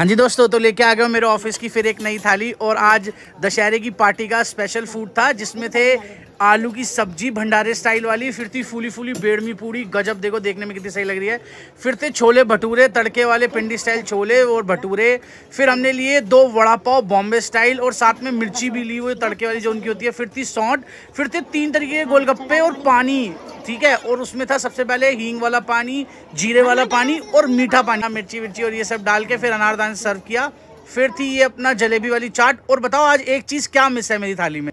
हाँ जी दोस्तों तो लेके आ गए मेरे ऑफिस की फिर एक नई थाली और आज दशहरे की पार्टी का स्पेशल फूड था जिसमें थे आलू की सब्जी भंडारे स्टाइल वाली फिर थी फूली फूली बेड़मी पूरी गजब देखो देखने में कितनी सही लग रही है फिर थे छोले भटूरे तड़के वाले पिंडी स्टाइल छोले और भटूरे फिर हमने लिए दो वड़ा पाव बॉम्बे स्टाइल और साथ में मिर्ची भी ली हुई तड़के वाली जो उनकी होती है फिर थी सौट फिर थे तीन तरीके के गोलगप्पे और पानी ठीक है और उसमें था सबसे पहले हींग वाला पानी जीरे वाला पानी और मीठा पानी हाँ, मिर्ची मिर्ची और ये सब डाल के फिर अनारदान सर्व किया फिर थी ये अपना जलेबी वाली चाट और बताओ आज एक चीज़ क्या मिस है मेरी थाली में